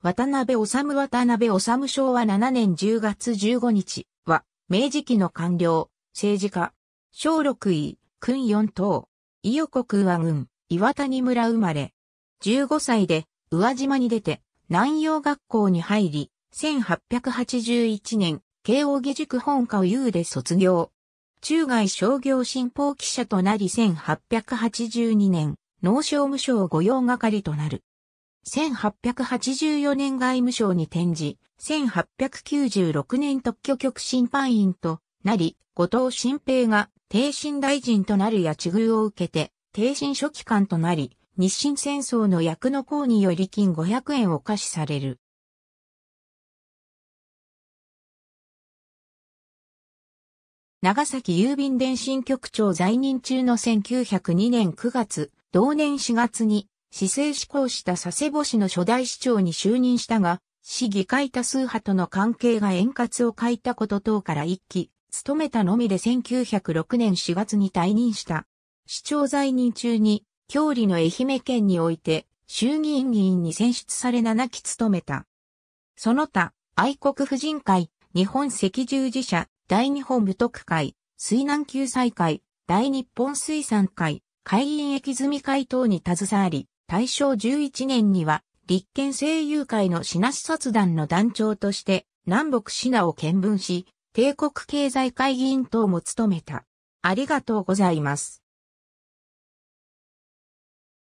渡辺治渡辺治昭和7年10月15日は、明治期の官僚、政治家、小六位、君四等、伊予国和軍、岩谷村生まれ。15歳で、宇和島に出て、南洋学校に入り、1881年、慶応義塾本科を優で卒業。中外商業新報記者となり1882年、農商務省御用係となる。1884年外務省に転じ、1896年特許局審判員となり、後藤新平が帝進大臣となるや地遇を受けて、帝進書記官となり、日清戦争の役の功により金500円を貸しされる。長崎郵便電信局長在任中の1902年9月、同年4月に市政施行した佐世保市の初代市長に就任したが、市議会多数派との関係が円滑を欠いたこと等から一期、務めたのみで1906年4月に退任した。市長在任中に、郷里の愛媛県において、衆議院議員に選出され7期務めた。その他、愛国婦人会、日本赤十字社、大日本武徳会、水難救済会、大日本水産会、会員駅積み会等に携わり、大正11年には、立憲政友会の品視察団の団長として、南北品を見聞し、帝国経済会議員等も務めた。ありがとうございます。